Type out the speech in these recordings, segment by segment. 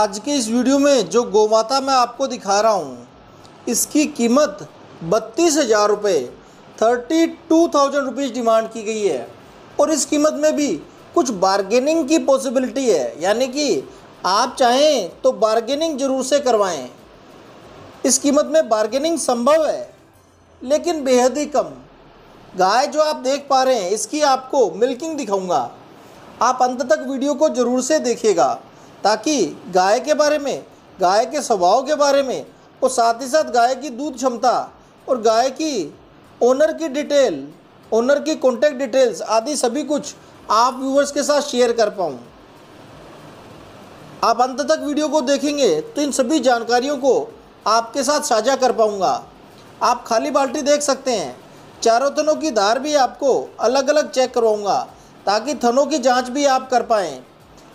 आज के इस वीडियो में जो गोमाता मैं आपको दिखा रहा हूँ इसकी कीमत बत्तीस हज़ार रुपये thirty two thousand rupees demand की गई है और इस कीमत में भी कुछ बार्गेनिंग की पॉसिबिलिटी है यानी कि आप चाहें तो बार्गेनिंग जरूर से करवाएं इस कीमत में बार्गेनिंग संभव है लेकिन बेहद ही कम गाय जो आप देख पा रहे हैं इसकी आपको मिल्किंग दिखाऊँगा आप अंत तक वीडियो को ज़रूर से देखिएगा ताकि गाय के बारे में गाय के स्वभाव के बारे में और साथ ही साथ गाय की दूध क्षमता और गाय की ओनर की डिटेल ओनर की कॉन्टैक्ट डिटेल्स आदि सभी कुछ आप व्यूवर्स के साथ शेयर कर पाऊँ आप अंत तक वीडियो को देखेंगे तो इन सभी जानकारियों को आपके साथ साझा कर पाऊँगा आप खाली बाल्टी देख सकते हैं चारों थनों की धार भी आपको अलग अलग चेक करवाऊँगा ताकि थनों की जांच भी आप कर पाएँ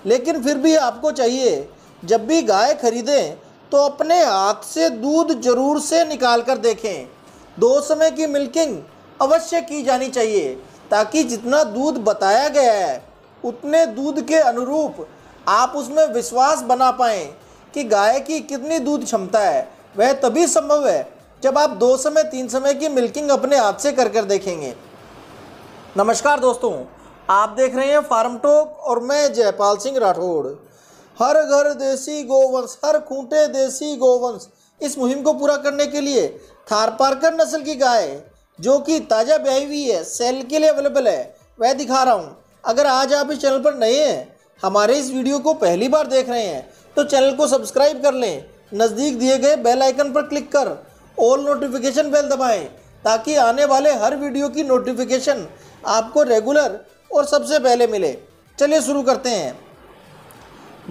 लेकिन फिर भी आपको चाहिए जब भी गाय खरीदें तो अपने हाथ से दूध जरूर से निकाल कर देखें दो समय की मिल्किंग अवश्य की जानी चाहिए ताकि जितना दूध बताया गया है उतने दूध के अनुरूप आप उसमें विश्वास बना पाएँ कि गाय की कितनी दूध क्षमता है वह तभी संभव है जब आप दो समय तीन समय की मिल्किंग अपने हाथ से कर कर देखेंगे नमस्कार दोस्तों आप देख रहे हैं फार्म टॉक और मैं जयपाल सिंह राठौड़ हर घर देसी गोवंश हर खूंटे देसी गोवंश इस मुहिम को पूरा करने के लिए थारपारकर नस्ल की गाय जो कि ताज़ा ब्याई हुई है सेल के लिए अवेलेबल है वह दिखा रहा हूँ अगर आज आप इस चैनल पर नए हैं हमारे इस वीडियो को पहली बार देख रहे हैं तो चैनल को सब्सक्राइब कर लें नज़दीक दिए गए बेल आइकन पर क्लिक कर ऑल नोटिफिकेशन बेल दबाएं ताकि आने वाले हर वीडियो की नोटिफिकेशन आपको रेगुलर और सबसे पहले मिले चलिए शुरू करते हैं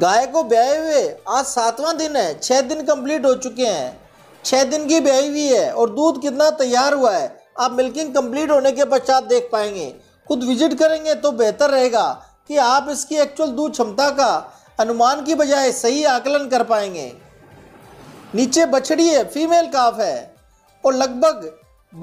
गाय को ब्याये हुए आज सातवां दिन है छः दिन कंप्लीट हो चुके हैं छः दिन की ब्याई हुई है और दूध कितना तैयार हुआ है आप मिल्किंग कंप्लीट होने के पश्चात देख पाएंगे खुद विजिट करेंगे तो बेहतर रहेगा कि आप इसकी एक्चुअल दूध क्षमता का अनुमान की बजाय सही आकलन कर पाएंगे नीचे बछड़ी है फीमेल काफ है और लगभग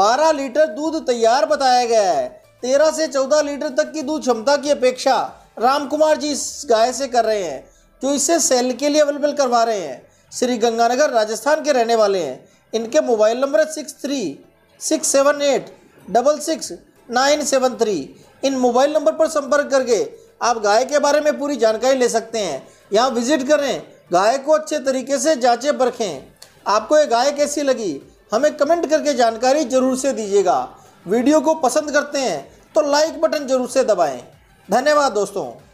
12 लीटर दूध तैयार बताया गया है तेरह से चौदह लीटर तक की दूध क्षमता की अपेक्षा रामकुमार जी इस गाय से कर रहे हैं जो इसे सेल के लिए अवेलेबल करवा रहे हैं श्री गंगानगर राजस्थान के रहने वाले हैं इनके mobile number six three six seven eight double six nine seven three इन मोबाइल नंबर पर संपर्क करके आप गाय के बारे में पूरी जानकारी ले सकते हैं यहाँ विजिट करें गाय को अच्छे तरीके से जाँचे परखें आपको ये गाय कैसी लगी हमें कमेंट करके जानकारी ज़रूर से दीजिएगा वीडियो को पसंद करते हैं तो लाइक बटन जरूर से दबाएं धन्यवाद दोस्तों